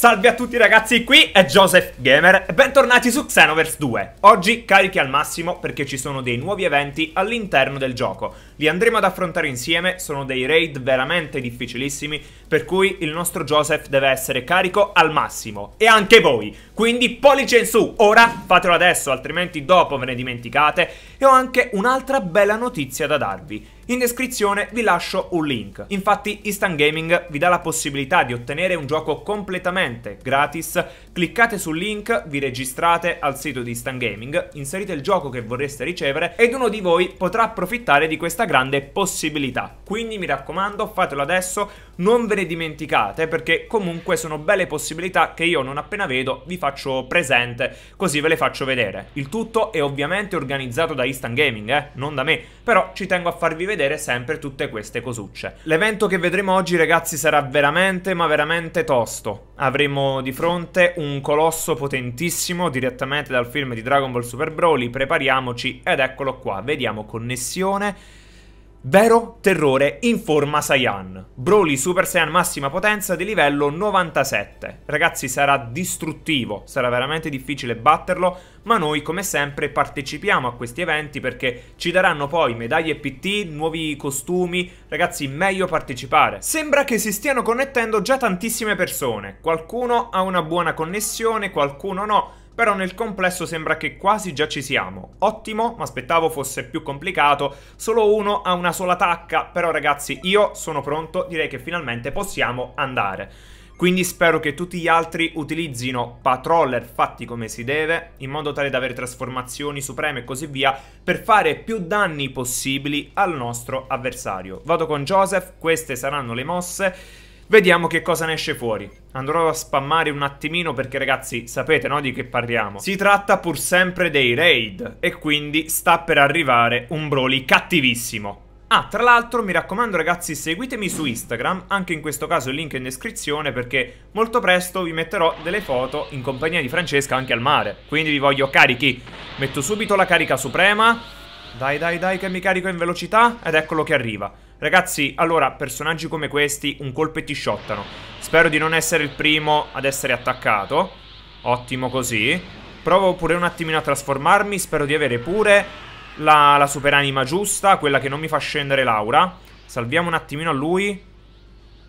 Salve a tutti ragazzi, qui è Joseph Gamer e bentornati su Xenoverse 2. Oggi carichi al massimo perché ci sono dei nuovi eventi all'interno del gioco. Li andremo ad affrontare insieme, sono dei raid veramente difficilissimi, per cui il nostro Joseph deve essere carico al massimo. E anche voi! Quindi pollice in su, ora fatelo adesso, altrimenti dopo ve ne dimenticate. E ho anche un'altra bella notizia da darvi in descrizione vi lascio un link. Infatti Instant Gaming vi dà la possibilità di ottenere un gioco completamente gratis, cliccate sul link, vi registrate al sito di Instant Gaming, inserite il gioco che vorreste ricevere ed uno di voi potrà approfittare di questa grande possibilità. Quindi mi raccomando, fatelo adesso, non ve ne dimenticate perché comunque sono belle possibilità che io non appena vedo vi faccio presente, così ve le faccio vedere. Il tutto è ovviamente organizzato da Instant Gaming, eh? non da me, però ci tengo a farvi vedere vedere sempre tutte queste cosucce. L'evento che vedremo oggi ragazzi sarà veramente ma veramente tosto. Avremo di fronte un colosso potentissimo direttamente dal film di Dragon Ball Super Broly, prepariamoci ed eccolo qua, vediamo connessione Vero terrore in forma Saiyan. Broly Super Saiyan massima potenza di livello 97. Ragazzi sarà distruttivo, sarà veramente difficile batterlo, ma noi come sempre partecipiamo a questi eventi perché ci daranno poi medaglie PT, nuovi costumi, ragazzi meglio partecipare. Sembra che si stiano connettendo già tantissime persone, qualcuno ha una buona connessione, qualcuno no, però nel complesso sembra che quasi già ci siamo. Ottimo, ma aspettavo fosse più complicato, solo uno ha una sola tacca, però ragazzi io sono pronto, direi che finalmente possiamo andare. Quindi spero che tutti gli altri utilizzino patroller fatti come si deve, in modo tale da avere trasformazioni supreme e così via, per fare più danni possibili al nostro avversario. Vado con Joseph, queste saranno le mosse. Vediamo che cosa ne esce fuori. Andrò a spammare un attimino perché ragazzi sapete no di che parliamo. Si tratta pur sempre dei raid e quindi sta per arrivare un Broly cattivissimo. Ah, tra l'altro mi raccomando ragazzi seguitemi su Instagram, anche in questo caso il link è in descrizione perché molto presto vi metterò delle foto in compagnia di Francesca anche al mare. Quindi vi voglio carichi. Metto subito la carica suprema. Dai dai dai che mi carico in velocità ed eccolo che arriva. Ragazzi, allora, personaggi come questi, un colpo e ti shottano. Spero di non essere il primo ad essere attaccato. Ottimo così. Provo pure un attimino a trasformarmi, spero di avere pure la, la superanima giusta, quella che non mi fa scendere Laura. Salviamo un attimino a lui.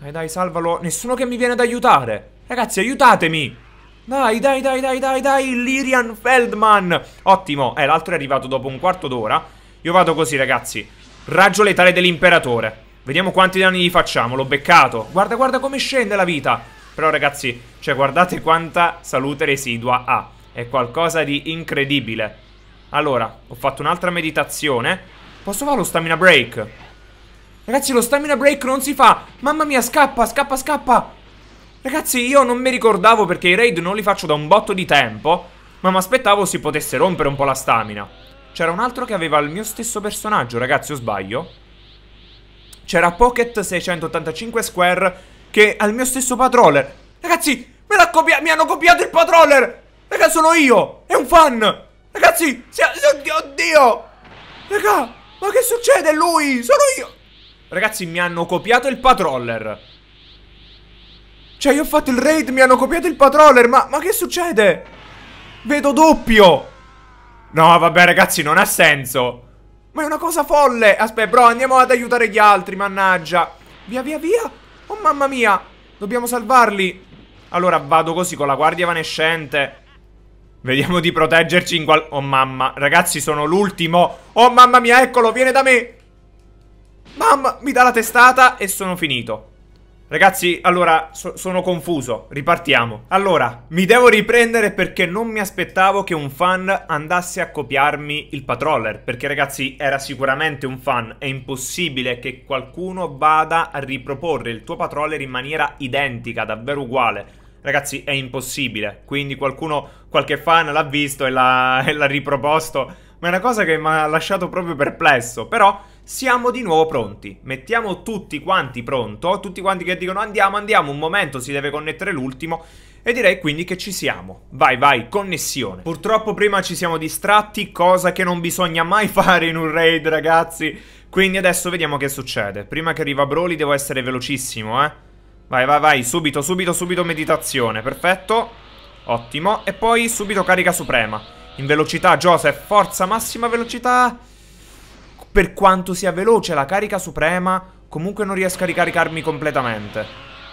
Dai, dai, salvalo. Nessuno che mi viene ad aiutare. Ragazzi, aiutatemi. Dai, dai, dai, dai, dai, dai, Lirian Feldman. Ottimo. Eh, l'altro è arrivato dopo un quarto d'ora. Io vado così, ragazzi. Raggio letale dell'imperatore. Vediamo quanti danni gli facciamo. L'ho beccato. Guarda, guarda come scende la vita. Però ragazzi, cioè guardate quanta salute residua ha. È qualcosa di incredibile. Allora, ho fatto un'altra meditazione. Posso fare lo stamina break? Ragazzi, lo stamina break non si fa. Mamma mia, scappa, scappa, scappa. Ragazzi, io non mi ricordavo perché i raid non li faccio da un botto di tempo. Ma mi aspettavo si potesse rompere un po' la stamina. C'era un altro che aveva il mio stesso personaggio, ragazzi, o sbaglio? C'era Pocket 685 Square che ha il mio stesso patroller. Ragazzi, mi hanno copiato il patroller! Raga, sono io! È un fan! Ragazzi, si oddio! Raga, ma che succede? Lui! Sono io! Ragazzi, mi hanno copiato il patroller! Cioè, io ho fatto il raid, mi hanno copiato il patroller, ma, ma che succede? Vedo doppio! No, vabbè, ragazzi, non ha senso. Ma è una cosa folle. Aspetta, bro, andiamo ad aiutare gli altri, mannaggia. Via, via, via. Oh, mamma mia. Dobbiamo salvarli. Allora, vado così con la guardia evanescente. Vediamo di proteggerci in qual... Oh, mamma. Ragazzi, sono l'ultimo. Oh, mamma mia, eccolo, viene da me. Mamma, mi dà la testata e sono finito. Ragazzi, allora, so sono confuso, ripartiamo. Allora, mi devo riprendere perché non mi aspettavo che un fan andasse a copiarmi il patroller, perché ragazzi era sicuramente un fan, è impossibile che qualcuno vada a riproporre il tuo patroller in maniera identica, davvero uguale. Ragazzi, è impossibile, quindi qualcuno, qualche fan l'ha visto e l'ha riproposto, ma è una cosa che mi ha lasciato proprio perplesso, però siamo di nuovo pronti. Mettiamo tutti quanti pronto, tutti quanti che dicono andiamo, andiamo, un momento si deve connettere l'ultimo. E direi quindi che ci siamo. Vai, vai, connessione. Purtroppo prima ci siamo distratti, cosa che non bisogna mai fare in un raid, ragazzi. Quindi adesso vediamo che succede. Prima che arriva Broly devo essere velocissimo, eh. Vai, vai, vai, subito, subito, subito meditazione. Perfetto. Ottimo. E poi subito carica suprema. In velocità, Joseph, forza, massima velocità per quanto sia veloce la carica suprema, comunque non riesco a ricaricarmi completamente.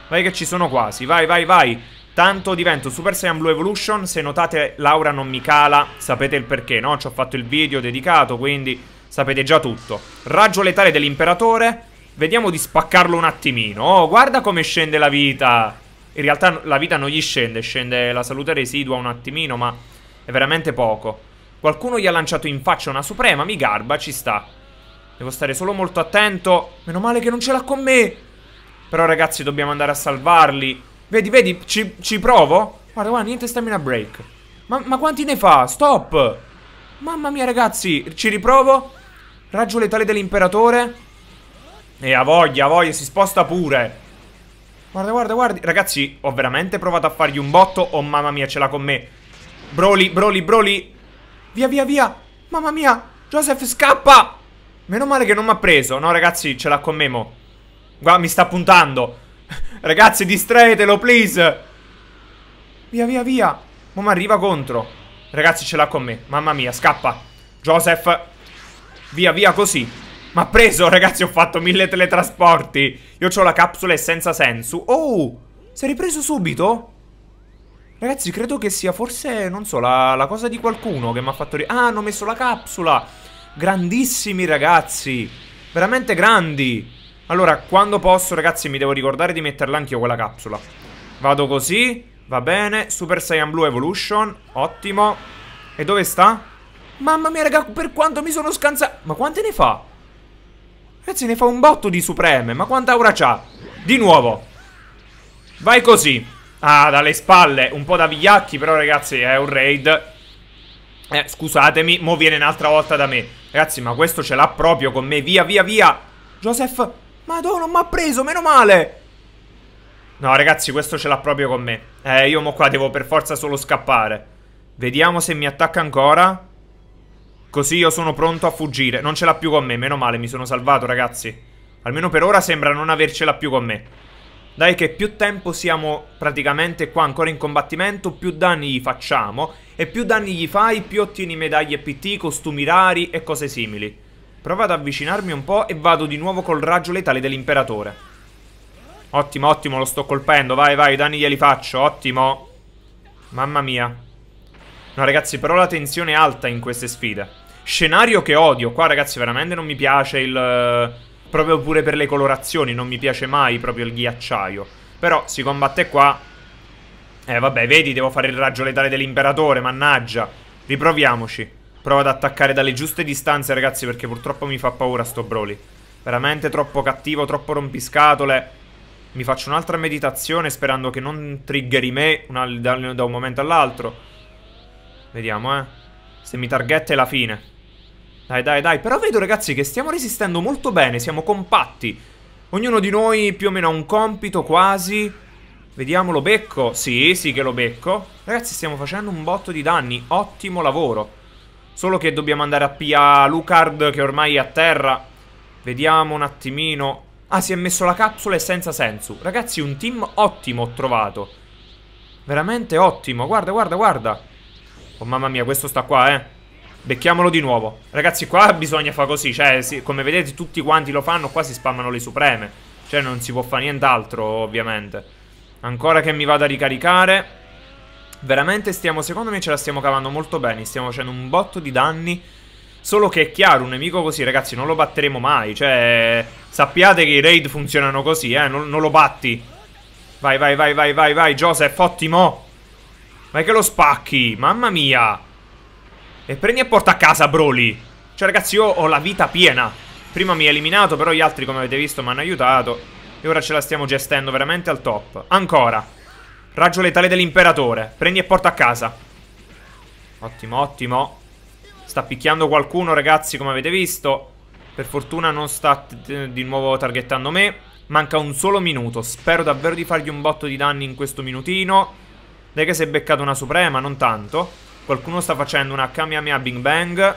Vai che ci sono quasi, vai, vai, vai. Tanto divento Super Saiyan Blue Evolution, se notate Laura non mi cala, sapete il perché, no? Ci ho fatto il video dedicato, quindi sapete già tutto. Raggio letale dell'imperatore, vediamo di spaccarlo un attimino. Oh, guarda come scende la vita. In realtà la vita non gli scende, scende la salute residua un attimino, ma è veramente poco. Qualcuno gli ha lanciato in faccia una suprema, mi garba, ci sta. Devo stare solo molto attento. Meno male che non ce l'ha con me. Però ragazzi dobbiamo andare a salvarli. Vedi, vedi, ci, ci provo. Guarda, guarda, niente stamina break. Ma, ma, quanti ne fa? Stop! Mamma mia ragazzi, ci riprovo. Raggio letale dell'imperatore. E ha voglia, ha voglia, si sposta pure. Guarda, guarda, guarda. Ragazzi, ho veramente provato a fargli un botto. Oh mamma mia, ce l'ha con me. Broly, Broly, Broly. Via, via, via. Mamma mia, Joseph scappa. Meno male che non mi ha preso. No, ragazzi, ce l'ha con Memo. Guarda, mi sta puntando. ragazzi, distraetelo, please. Via, via, via. Ma mi arriva contro. Ragazzi, ce l'ha con me. Mamma mia, scappa. Joseph. Via, via, così. Ma preso, ragazzi, ho fatto mille teletrasporti. Io ho la capsula e senza senso. Oh, si è ripreso subito? Ragazzi, credo che sia forse, non so, la, la cosa di qualcuno che mi ha fatto... Ah, hanno messo la capsula grandissimi ragazzi, veramente grandi. Allora, quando posso, ragazzi, mi devo ricordare di metterla anch'io quella capsula. Vado così, va bene, Super Saiyan Blue Evolution, ottimo. E dove sta? Mamma mia, raga, per quanto mi sono scansato. Ma quante ne fa? Ragazzi, ne fa un botto di Supreme, ma quanta aura c'ha? Di nuovo. Vai così. Ah, dalle spalle, un po' da vigliacchi, però ragazzi, è un raid eh, scusatemi, mo viene un'altra volta da me. Ragazzi, ma questo ce l'ha proprio con me. Via, via, via. Joseph, madonna, non mi ha preso, meno male. No, ragazzi, questo ce l'ha proprio con me. Eh, io mo qua devo per forza solo scappare. Vediamo se mi attacca ancora. Così io sono pronto a fuggire. Non ce l'ha più con me, meno male, mi sono salvato, ragazzi. Almeno per ora sembra non avercela più con me. Dai che più tempo siamo praticamente qua ancora in combattimento, più danni gli facciamo e più danni gli fai, più ottieni medaglie PT, costumi rari e cose simili. Provo ad avvicinarmi un po' e vado di nuovo col raggio letale dell'imperatore. Ottimo, ottimo, lo sto colpendo, vai, vai, i danni glieli faccio, ottimo. Mamma mia. No ragazzi, però la tensione è alta in queste sfide. Scenario che odio, qua ragazzi veramente non mi piace il proprio pure per le colorazioni, non mi piace mai proprio il ghiacciaio. Però si combatte qua. Eh vabbè, vedi, devo fare il raggio letale dell'imperatore, mannaggia. Riproviamoci. Provo ad attaccare dalle giuste distanze, ragazzi, perché purtroppo mi fa paura sto Broly. Veramente troppo cattivo, troppo rompiscatole. Mi faccio un'altra meditazione sperando che non triggeri me una, da, da un momento all'altro. Vediamo, eh. Se mi targetta è la fine. Dai, dai, dai. Però vedo, ragazzi, che stiamo resistendo molto bene. Siamo compatti. Ognuno di noi più o meno ha un compito, quasi. Vediamo, lo becco. Sì, sì che lo becco. Ragazzi, stiamo facendo un botto di danni. Ottimo lavoro. Solo che dobbiamo andare a pia Lucard, che ormai è a terra. Vediamo un attimino. Ah, si è messo la capsula e senza senso. Ragazzi, un team ottimo ho trovato. Veramente ottimo. Guarda, guarda, guarda. Oh, mamma mia, questo sta qua, eh. Becchiamolo di nuovo. Ragazzi, qua bisogna fare così. Cioè, sì, come vedete, tutti quanti lo fanno. Qua si spammano le supreme. Cioè, non si può fare nient'altro, ovviamente. Ancora che mi vada a ricaricare. Veramente stiamo, secondo me ce la stiamo cavando molto bene. Stiamo facendo un botto di danni. Solo che è chiaro, un nemico così, ragazzi, non lo batteremo mai. Cioè, sappiate che i raid funzionano così, eh. Non, non lo batti. Vai, vai, vai, vai, vai, vai, Joseph, ottimo. Vai che lo spacchi. Mamma mia. E prendi e porta a casa Broly Cioè ragazzi io ho la vita piena Prima mi ha eliminato però gli altri come avete visto mi hanno aiutato E ora ce la stiamo gestendo veramente al top Ancora Raggio letale dell'imperatore Prendi e porta a casa Ottimo ottimo Sta picchiando qualcuno ragazzi come avete visto Per fortuna non sta di nuovo targettando me Manca un solo minuto Spero davvero di fargli un botto di danni in questo minutino Dai che si è beccato una suprema non tanto Qualcuno sta facendo una Kamehameha Bing Bang.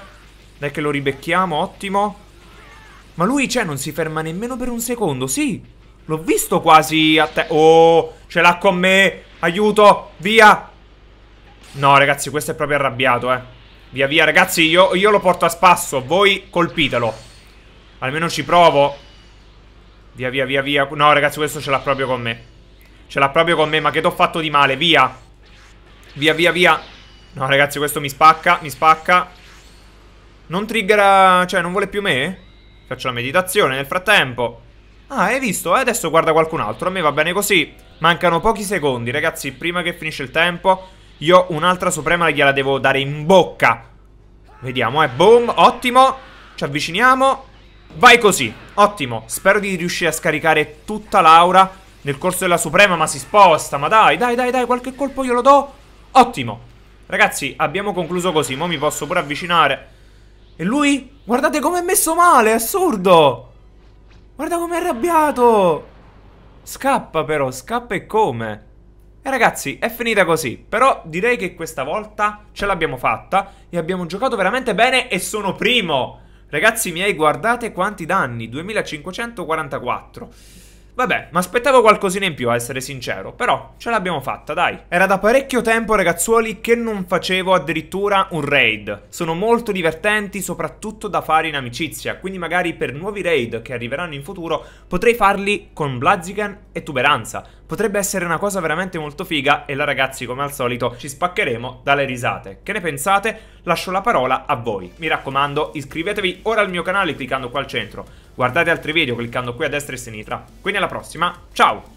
Dai che lo ribecchiamo, ottimo. Ma lui, cioè, non si ferma nemmeno per un secondo, sì. L'ho visto quasi a te. Oh, ce l'ha con me. Aiuto, via. No, ragazzi, questo è proprio arrabbiato, eh. Via, via, ragazzi, io, io lo porto a spasso. Voi colpitelo. Almeno ci provo. Via, via, via, via. No, ragazzi, questo ce l'ha proprio con me. Ce l'ha proprio con me, ma che t'ho fatto di male? Via. Via, via, via. No, ragazzi, questo mi spacca, mi spacca. Non triggera... Cioè, non vuole più me? Faccio la meditazione nel frattempo. Ah, hai visto? Eh? Adesso guarda qualcun altro. A me va bene così. Mancano pochi secondi, ragazzi. Prima che finisce il tempo, io un'altra suprema gliela devo dare in bocca. Vediamo, eh. Boom, ottimo. Ci avviciniamo. Vai così. Ottimo. Spero di riuscire a scaricare tutta l'aura nel corso della suprema, ma si sposta. Ma dai, dai, dai, dai. Qualche colpo glielo do. Ottimo. Ragazzi, abbiamo concluso così, mo mi posso pure avvicinare. E lui? Guardate com'è messo male, è assurdo! Guarda com'è arrabbiato! Scappa però, scappa e come? E ragazzi, è finita così, però direi che questa volta ce l'abbiamo fatta e abbiamo giocato veramente bene e sono primo! Ragazzi miei, guardate quanti danni, 2544. Vabbè, ma aspettavo qualcosina in più, a essere sincero, però ce l'abbiamo fatta, dai. Era da parecchio tempo, ragazzuoli, che non facevo addirittura un raid. Sono molto divertenti, soprattutto da fare in amicizia, quindi magari per nuovi raid che arriveranno in futuro potrei farli con Blaziken e Tuberanza. Potrebbe essere una cosa veramente molto figa e la ragazzi, come al solito, ci spaccheremo dalle risate. Che ne pensate? Lascio la parola a voi. Mi raccomando, iscrivetevi ora al mio canale cliccando qua al centro Guardate altri video cliccando qui a destra e a sinistra. Quindi alla prossima, ciao!